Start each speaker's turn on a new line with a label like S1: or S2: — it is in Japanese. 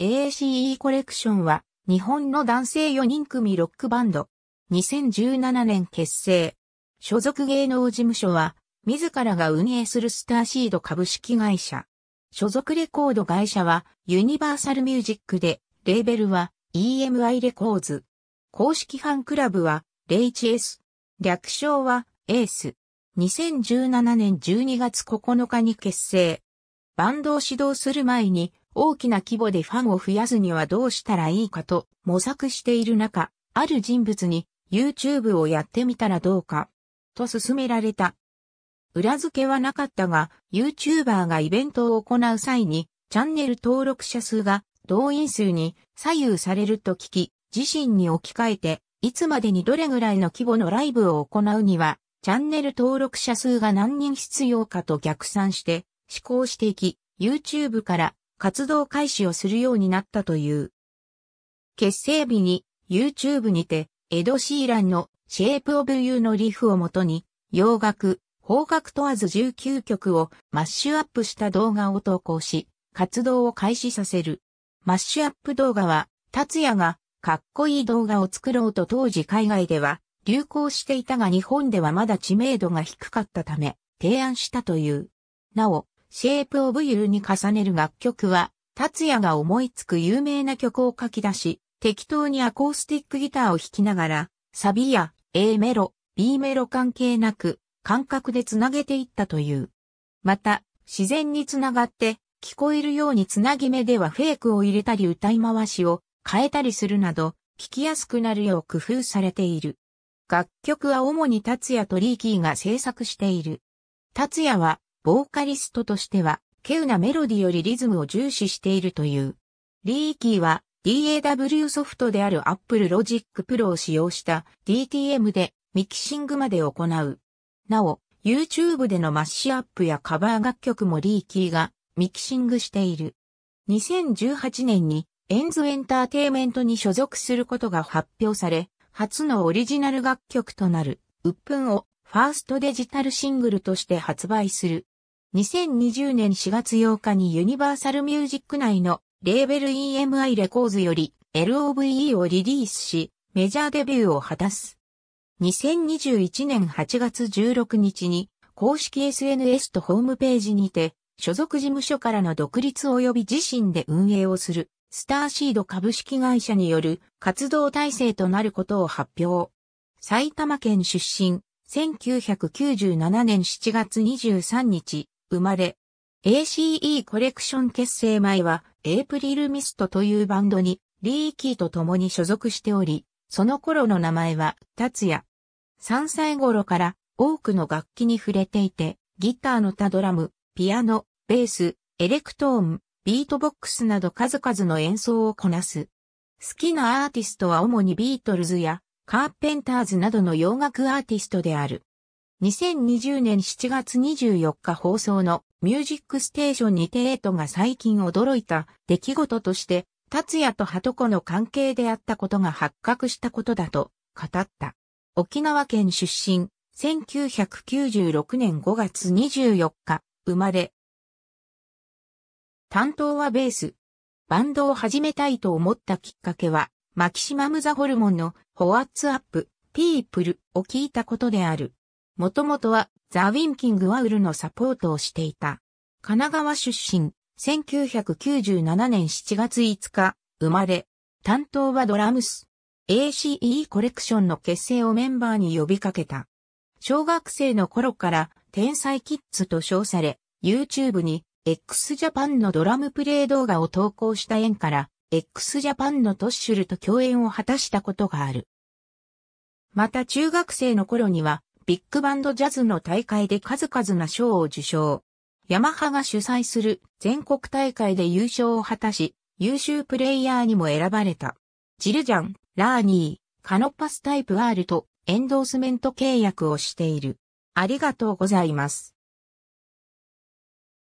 S1: ACE コレクションは日本の男性4人組ロックバンド。2017年結成。所属芸能事務所は自らが運営するスターシード株式会社。所属レコード会社はユニバーサルミュージックで、レーベルは EMI レコーズ。公式ファンクラブはイチ s 略称はエース。2017年12月9日に結成。バンドを指導する前に大きな規模でファンを増やすにはどうしたらいいかと模索している中、ある人物に YouTube をやってみたらどうか、と勧められた。裏付けはなかったが、YouTuber がイベントを行う際に、チャンネル登録者数が動員数に左右されると聞き、自身に置き換えて、いつまでにどれぐらいの規模のライブを行うには、チャンネル登録者数が何人必要かと逆算して、試行していき、YouTube から活動開始をするようになったという。結成日に YouTube にて、エド・シーランのシェイプ・オブ・ユーのリフをもとに、洋楽、方角問わず19曲をマッシュアップした動画を投稿し、活動を開始させる。マッシュアップ動画は、達也がかっこいい動画を作ろうと当時海外では流行していたが日本ではまだ知名度が低かったため提案したという。なお、シェイプオブユーに重ねる楽曲は、達也が思いつく有名な曲を書き出し、適当にアコースティックギターを弾きながら、サビや A メロ、B メロ関係なく、感覚でつなげていったという。また、自然につながって、聞こえるようにつなぎ目ではフェイクを入れたり歌い回しを変えたりするなど、聞きやすくなるよう工夫されている。楽曲は主に達也とリーキーが制作している。達也はボーカリストとしては、稀有なメロディよりリズムを重視しているという。リーキーは DAW ソフトである Apple Logic Pro を使用した DTM でミキシングまで行う。なお、YouTube でのマッシュアップやカバー楽曲もリーキーがミキシングしている。2018年にエンズエンターテイメントに所属することが発表され、初のオリジナル楽曲となる、うっぷんをファーストデジタルシングルとして発売する。2020年4月8日にユニバーサルミュージック内のレーベル EMI レコーズより LOVE をリリースし、メジャーデビューを果たす。2021年8月16日に公式 SNS とホームページにて所属事務所からの独立及び自身で運営をするスターシード株式会社による活動体制となることを発表。埼玉県出身、1997年7月23日、生まれ、ACE コレクション結成前は、エイプリルミストというバンドに、リーキーと共に所属しており、その頃の名前は、達也。3歳頃から多くの楽器に触れていて、ギターのタドラム、ピアノ、ベース、エレクトーン、ビートボックスなど数々の演奏をこなす。好きなアーティストは主にビートルズやカーペンターズなどの洋楽アーティストである。2020年7月24日放送のミュージックステーションにてエイトが最近驚いた出来事として、達也とハトコの関係であったことが発覚したことだと語った。沖縄県出身、1996年5月24日、生まれ。担当はベース。バンドを始めたいと思ったきっかけは、マキシマムザホルモンのホワッツアップ、ピープルを聞いたことである。もともとはザ・ウィンキング・ワウルのサポートをしていた。神奈川出身、1997年7月5日、生まれ、担当はドラムス。ACE コレクションの結成をメンバーに呼びかけた。小学生の頃から天才キッズと称され、YouTube に x ジャパンのドラムプレイ動画を投稿した縁から、x ジャパンのトッシュルと共演を果たしたことがある。また中学生の頃にはビッグバンドジャズの大会で数々な賞を受賞。ヤマハが主催する全国大会で優勝を果たし、優秀プレイヤーにも選ばれた。ジルジャン、ラーニー、カノパスタイプ R とエンドースメント契約をしている。ありがとうございます。